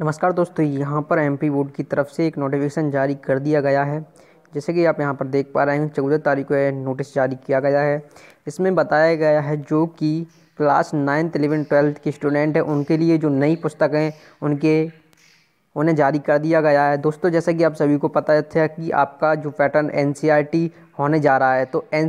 नमस्कार दोस्तों यहाँ पर एमपी बोर्ड की तरफ से एक नोटिफिकेशन जारी कर दिया गया है जैसे कि आप यहाँ पर देख पा रहे हैं चौदह तारीख को यह नोटिस जारी किया गया है इसमें बताया गया है जो कि क्लास नाइन्थ इलेवन ट्वेल्थ के स्टूडेंट हैं उनके लिए जो नई पुस्तकें उनके उन्हें जारी कर दिया गया है दोस्तों जैसा कि आप सभी को पता था कि आपका जो पैटर्न एन होने जा रहा है तो एन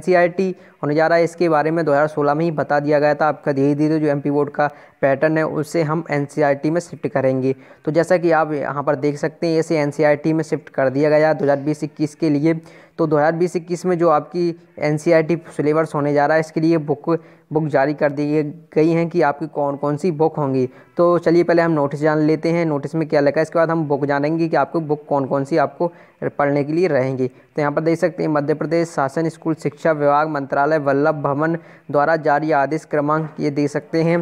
e होने जा रहा है इसके बारे में 2016 में ही बता दिया गया था आपका धीरे धीरे जो एम बोर्ड का पैटर्न है उससे हम एन e में शिफ्ट करेंगे तो जैसा कि आप यहाँ पर देख सकते हैं इसे एन e में शिफ्ट कर दिया गया दो हज़ार के लिए तो दो हज़ार में जो आपकी एन सिलेबस होने जा रहा है इसके लिए बुक बुक जारी कर दी गई हैं कि आपकी कौन कौन सी बुक होंगी तो चलिए पहले हम नोटिस जान लेते हैं नोटिस में क्या लगा इसके बाद हम बुक जानेंगे कि आपको बुक कौन कौन सी आपको पढ़ने के लिए रहेंगी तो यहाँ पर देख सकते हैं मध्य प्रदेश शासन स्कूल शिक्षा विभाग मंत्रालय वल्लभ भवन द्वारा जारी आदेश क्रमांक ये दे सकते हैं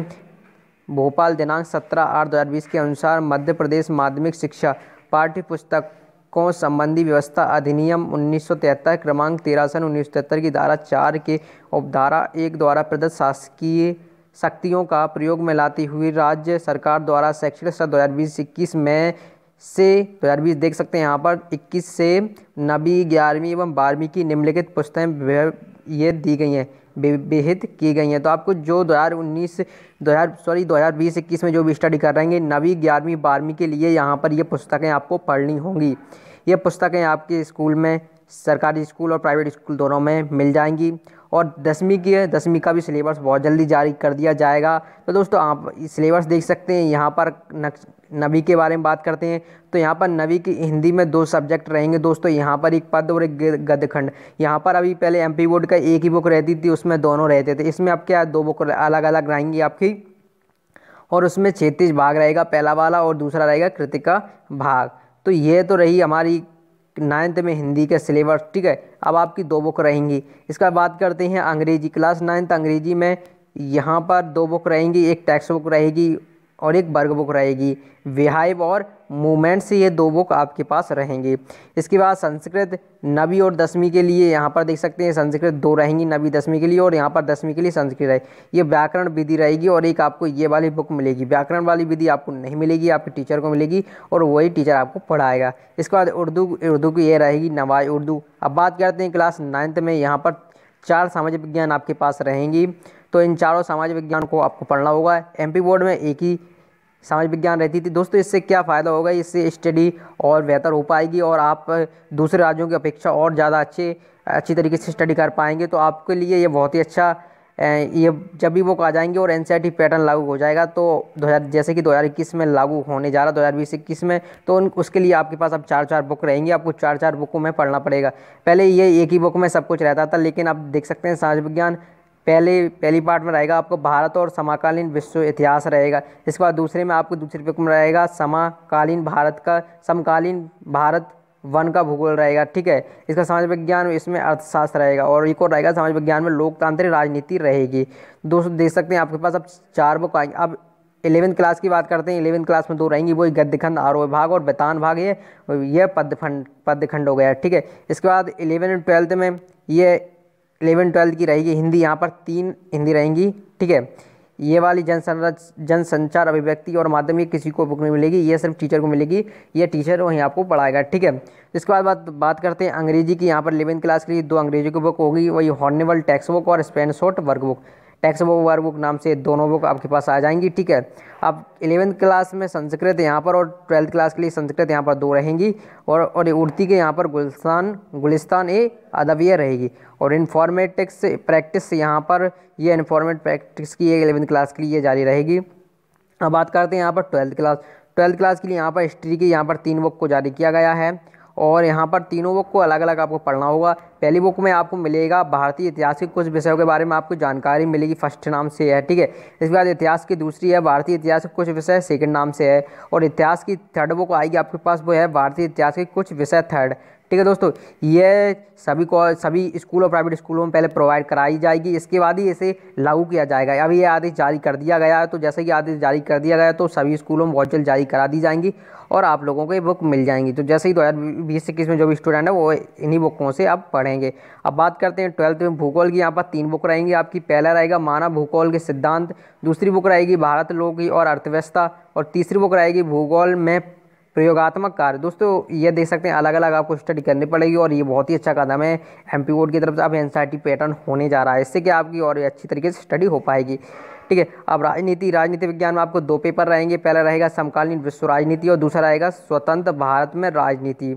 भोपाल दिनांक 17 आठ बीस के अनुसार मध्य प्रदेश माध्यमिक शिक्षा पाठ्य पुस्तकों संबंधी व्यवस्था अधिनियम उन्नीस क्रमांक तेरह सन उन्नीस की धारा चार के उपधारा एक द्वारा प्रदत्त शासकीय शक्तियों का प्रयोग में लाती हुई राज्य सरकार द्वारा शैक्षणिक सत्र दो हज़ार में से बीस तो देख सकते हैं यहाँ पर 21 से नवी ग्यारहवीं एवं बारहवीं की निम्नलिखित पुस्तकें ये दी गई हैं विहित की गई हैं तो आपको जो 2019 हज़ार सॉरी 2020 इक्कीस में जो भी स्टडी कर रहे हैं नवी ग्यारहवीं बारहवीं के लिए यहाँ पर ये पुस्तकें आपको पढ़नी होंगी ये पुस्तकें आपके स्कूल में सरकारी स्कूल और प्राइवेट स्कूल दोनों में मिल जाएंगी और दसवीं की है दसवीं का भी सिलेबस बहुत जल्दी जारी कर दिया जाएगा तो दोस्तों आप सिलेबस देख सकते हैं यहाँ पर नक्श नवी के बारे में बात करते हैं तो यहाँ पर नवी की हिंदी में दो सब्जेक्ट रहेंगे दोस्तों यहाँ पर एक पद और एक गदखंड यहाँ पर अभी पहले पी बोर्ड का एक ही बुक रहती थी उसमें दोनों रहते थे इसमें अब क्या दो बुक अलग अलग रहेंगी आपकी और उसमें छत्तीस भाग रहेगा पहला वाला और दूसरा रहेगा कृतिका भाग तो ये तो रही हमारी नाइन्थ में हिंदी का सिलेबस ठीक है अब आपकी दो बुक रहेंगी इसका बात करते हैं अंग्रेजी क्लास नाइन्थ अंग्रेजी में यहाँ पर दो बुक रहेंगी एक टेक्स्ट बुक रहेगी और एक वर्ग बुक रहेगी विहाइव और से ये दो बुक आपके पास रहेंगे इसके बाद संस्कृत नवी और दसवीं के लिए यहाँ पर देख सकते हैं संस्कृत दो रहेंगी नवी दसवीं के लिए और यहाँ पर दसवीं के लिए संस्कृत है ये व्याकरण विधि रहेगी और एक आपको ये वाली बुक मिलेगी व्याकरण वाली विधि आपको नहीं मिलेगी आपके टीचर को मिलेगी और वही टीचर आपको पढ़ाएगा इसके बाद उर्दू उर्दू की ये रहेगी नवाई उर्दू अब बात करते हैं क्लास नाइन्थ में यहाँ पर चार सामाजिक विज्ञान आपके पास रहेंगी तो इन चारों सामाजिक विज्ञान को आपको पढ़ना होगा एमपी बोर्ड में एक ही समाज विज्ञान रहती थी दोस्तों इससे क्या फ़ायदा होगा इससे स्टडी और बेहतर हो पाएगी और आप दूसरे राज्यों की अपेक्षा और ज़्यादा अच्छे अच्छी तरीके से स्टडी कर पाएंगे तो आपके लिए ये बहुत ही अच्छा ये जब भी वो आ जाएंगे और एन पैटर्न लागू हो जाएगा तो दो हज़ार जैसे कि 2021 में लागू होने जा रहा दो हज़ार बीस इक्कीस में तो उन उसके लिए आपके पास अब चार चार बुक रहेंगी आपको चार चार बुकों में पढ़ना पड़ेगा पहले ये एक ही बुक में सब कुछ रहता था लेकिन आप देख सकते हैं समाज विज्ञान पहले पहली पार्ट में रहेगा आपको भारत और समकालीन विश्व इतिहास रहेगा इसके बाद दूसरे में आपको दूसरे बुक में रहेगा समाकालीन भारत का समकालीन भारत वन का भूगोल रहेगा ठीक है इसका समाज विज्ञान इसमें अर्थशास्त्र रहेगा और एक और रहेगा समाज विज्ञान में लोकतांत्रिक राजनीति रहेगी दोस्तों देख सकते हैं आपके पास अब चार बुक आएंगे अब इलेवेंथ क्लास की बात करते हैं इलेवेंथ क्लास में दो रहेंगी वो गद्यखंड आरोह भाग और बेतान भाग ये यह पद्यखंड पद्यखंड हो गया ठीक है इसके बाद इलेवन एंड ट्वेल्थ में ये इलेवन ट्वेल्थ की रहेगी हिंदी यहाँ पर तीन हिंदी रहेंगी ठीक है ये वाली जनसंचार अभिव्यक्ति और माध्यम ये किसी को बुक नहीं मिलेगी ये सिर्फ टीचर को मिलेगी ये टीचर वहीं आपको पढ़ाएगा ठीक है इसके बाद बात बात करते हैं अंग्रेजी की यहाँ पर इलेवंथ क्लास के लिए दो अंग्रेजी की बुक होगी वही हॉर्नेबल टेक्स्ट बुक और स्पेन short work book text book work book नाम से दोनों बुक आपके पास आ जाएंगी ठीक है अब एलेवेंथ क्लास में संस्कृत यहाँ पर और ट्वेल्थ क्लास के लिए संस्कृत यहाँ पर दो रहेंगी और और उड़ती के यहाँ पर गुलस्तान गुलिस्तान ए अदबिया रहेगी और इन्फॉर्मेटिक्स प्रैक्टिस यहाँ पर ये इन्फॉर्मेट प्रैक्टिस की ये क्लास के लिए जारी रहेगी अब बात करते हैं यहाँ पर ट्वेल्थ क्लास ट्वेल्थ क्लास के लिए यहाँ पर हिस्ट्री की यहाँ पर तीन बुक को जारी किया गया है और यहाँ पर तीनों बुक को अलग अलग आपको पढ़ना होगा पहली बुक में आपको मिलेगा भारतीय इतिहास के कुछ विषयों के बारे में आपको जानकारी मिलेगी फर्स्ट नाम से है ठीक है इसके बाद इतिहास की दूसरी है भारतीय इतिहास के कुछ विषय सेकेंड नाम से है और इतिहास की थर्ड बुक आएगी आपके पास वो है भारतीय इतिहास के कुछ विषय थर्ड ठीक है दोस्तों ये सभी को सभी स्कूल और प्राइवेट स्कूलों में पहले प्रोवाइड कराई जाएगी इसके बाद ही इसे लागू किया जाएगा अभी ये आदेश जारी कर दिया गया है तो जैसे कि आदेश जारी कर दिया गया तो सभी स्कूलों में बहुत जल्द जारी करा दी जाएंगी और आप लोगों को ये बुक मिल जाएंगी तो जैसे ही दो हज़ार बीस इक्कीस में जो भी स्टूडेंट है वो इन्हीं बुकों से आप पढ़ेंगे अब बात करते हैं ट्वेल्थ में भूगोल की यहाँ पर तीन बुक रहेंगी आपकी पहला रहेगा मानव भूगोल के सिद्धांत दूसरी बुक रहेगी भारत लोग की और अर्थव्यवस्था और तीसरी बुक रहेगी भूगोल में प्रयोगात्मक कार्य दोस्तों ये देख सकते हैं अलग अलग आपको स्टडी करनी पड़ेगी और ये बहुत ही अच्छा कदम है एम पी बोर्ड की तरफ से अब एन पैटर्न होने जा रहा है इससे कि आपकी और अच्छी तरीके से स्टडी हो पाएगी ठीक है अब राजनीति राजनीति विज्ञान में आपको दो पेपर रहेंगे पहला रहेगा समकालीन विश्व राजनीति और दूसरा रहेगा स्वतंत्र भारत में राजनीति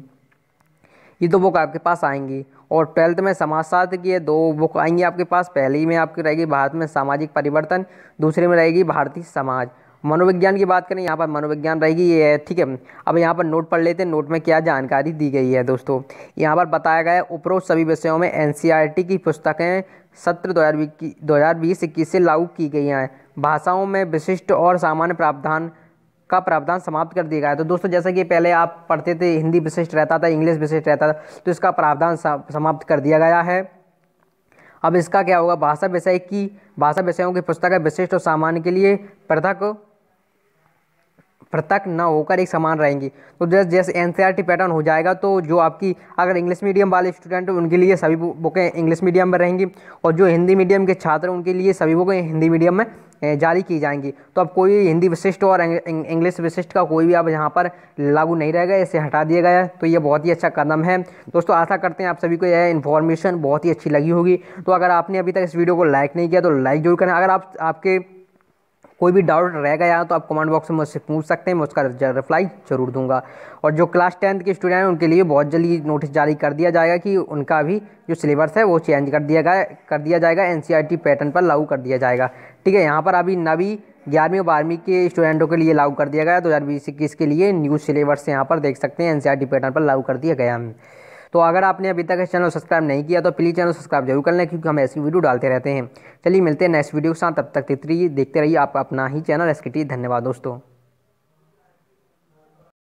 ये दो बुक आपके पास आएंगी और ट्वेल्थ में समाजशास्त्र की ये दो बुक आएंगी आपके पास पहली में आपकी रहेगी भारत में सामाजिक परिवर्तन दूसरे में रहेगी भारतीय समाज मनोविज्ञान की बात करें यहाँ पर मनोविज्ञान रहेगी ये है ठीक है अब यहाँ पर नोट पढ़ लेते हैं नोट में क्या जानकारी दी गई है दोस्तों यहाँ पर बताया गया है उपरोक्त सभी विषयों में एन e की पुस्तकें सत्र दो हज़ार बीस इक्कीस से लागू की गई हैं भाषाओं में विशिष्ट और सामान्य प्रावधान का प्रावधान समाप्त कर दिया गया है तो दोस्तों जैसा कि पहले आप पढ़ते थे हिंदी विशिष्ट रहता था इंग्लिश विशिष्ट रहता था तो इसका प्रावधान समाप्त कर दिया गया है अब इसका क्या होगा भाषा विषय की भाषा विषयों की पुस्तकें विशिष्ट और सामान्य के लिए पृथक पृथक ना होकर एक समान रहेंगी तो जैसे जैसे एन पैटर्न e हो जाएगा तो जो आपकी अगर इंग्लिश मीडियम वाले स्टूडेंट उनके लिए सभी बुकें इंग्लिश मीडियम में रहेंगी और जो हिंदी मीडियम के छात्र उनके लिए सभी बुकें हिंदी मीडियम में जारी की जाएंगी तो अब कोई हिंदी विशिष्ट और इंग्लिश विशिष्ट का कोई भी अब यहाँ पर लागू नहीं रहेगा इसे हटा दिया गया तो ये बहुत ही अच्छा कदम है दोस्तों आशा करते हैं आप सभी को यह इन्फॉर्मेशन बहुत ही अच्छी लगी होगी तो अगर आपने अभी तक इस वीडियो को लाइक नहीं किया तो लाइक जरूर करें अगर आप आपके कोई भी डाउट रह गया तो आप कमेंट बॉक्स में मुझसे पूछ सकते हैं मैं उसका रिप्लाई ज़रूर दूंगा और जो क्लास टेंथ के स्टूडेंट हैं उनके लिए बहुत जल्दी नोटिस जारी कर दिया जाएगा कि उनका भी जो सिलेबस है वो चेंज कर दिया गया कर दिया जाएगा एन पैटर्न पर लागू कर दिया जाएगा ठीक है यहाँ पर अभी नवी ग्यारहवीं और बारहवीं के स्टूडेंटों के लिए लागू कर दिया गया दो हज़ार के लिए न्यू सिलेबस यहाँ पर देख सकते हैं एन पैटर्न पर लागू कर दिया गया तो अगर आपने अभी तक इस चैनल सब्सक्राइब नहीं किया तो प्लीज़ चैनल सब्सक्राइब जरूर कर लें क्योंकि हम ऐसी वीडियो डालते रहते हैं चलिए मिलते हैं नेक्स्ट वीडियो के साथ तब तक तितरी देखते रहिए आप अपना ही चैनल एस धन्यवाद दोस्तों